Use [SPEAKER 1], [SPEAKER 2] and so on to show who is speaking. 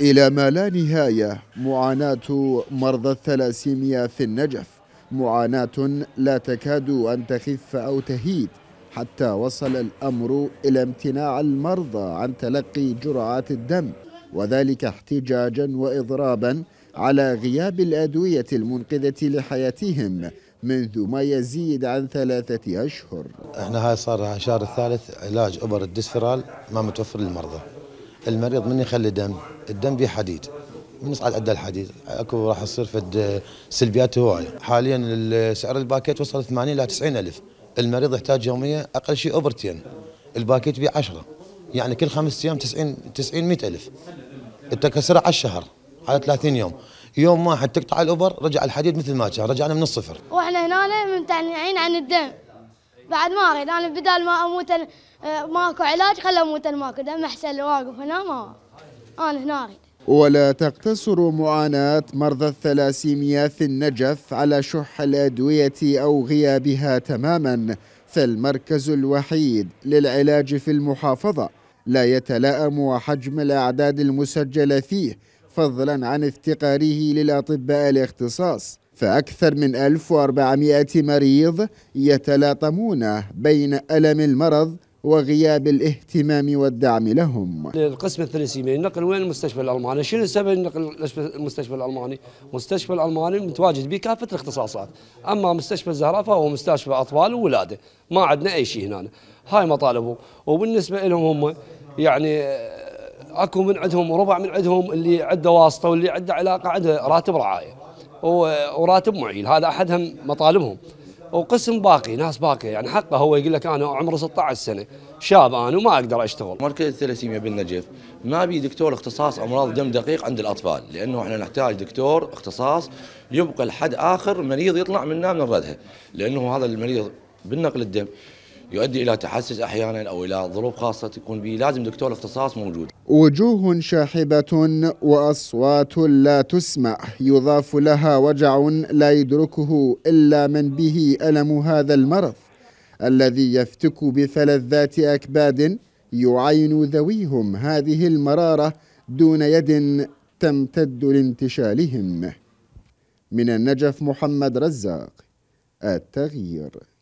[SPEAKER 1] إلى ما لا نهاية معاناة مرضى الثلاسيميا في النجف معاناة لا تكاد أن تخف أو تهيد حتى وصل الأمر إلى امتناع المرضى عن تلقي جرعات الدم وذلك احتجاجا وإضرابا على غياب الأدوية المنقذة لحياتهم منذ ما يزيد عن ثلاثة أشهر
[SPEAKER 2] احنا هاي صار شهر الثالث علاج أبر الدسفرال ما متوفر للمرضى المريض من يخلي دم الدم فيه حديد من نصعد عند الحديد اكو راح تصير فد آه، سلبيات هوايه حاليا سعر الباكيت وصل 80 الى 90 الف المريض يحتاج يوميا اقل شيء اوبرتين الباكيت بيه 10 يعني كل خمس ايام 90 90 100 الف انت على الشهر على 30 يوم يوم واحد تقطع الاوبر رجع الحديد مثل ما كان رجعنا من الصفر
[SPEAKER 3] واحنا هنا ممتنعين عن الدم بعد ما اريد انا بدال ما اموت آه، ماكو علاج خل اموت ماكو دم احسن واقف هنا ما أنا ناري
[SPEAKER 1] ولا تقتصر معاناة مرضى الثلاسيميا في النجف على شح الأدوية أو غيابها تماما فالمركز الوحيد للعلاج في المحافظة لا يتلائم حجم الأعداد المسجلة فيه فضلا عن افتقاره للأطباء الاختصاص فأكثر من 1400 مريض يتلاطمون بين ألم المرض وغياب الاهتمام والدعم لهم
[SPEAKER 3] القسم الثلاثي من نقل وين المستشفى الالماني شنو سبب نقل المستشفى الالماني المستشفى الالماني متواجد بكافه الاختصاصات اما مستشفى الزهراء فهو مستشفى اطفال وولاده ما عندنا اي شيء هنا هاي مطالبه وبالنسبه لهم هم يعني اكو من عندهم ربع من عندهم اللي عنده واسطه واللي عنده علاقه عنده راتب رعايه وراتب معيل هذا احدهم مطالبهم وقسم باقي ناس باقيه يعني حقه هو
[SPEAKER 4] يقول لك انا عمري 16 سنه شاب انا وما اقدر اشتغل. مركز الثلاسيميا بالنجف ما بي دكتور اختصاص امراض دم دقيق عند الاطفال لانه احنا نحتاج دكتور اختصاص يبقى لحد اخر مريض يطلع منا من ردها لانه هذا المريض بالنقل الدم يؤدي الى تحسس احيانا او الى ظروف خاصه تكون به لازم دكتور اختصاص موجود.
[SPEAKER 1] وجوه شاحبة وأصوات لا تسمع يضاف لها وجع لا يدركه إلا من به ألم هذا المرض الذي يفتك بفلذات أكباد يعين ذويهم هذه المرارة دون يد تمتد لانتشالهم من النجف محمد رزاق التغيير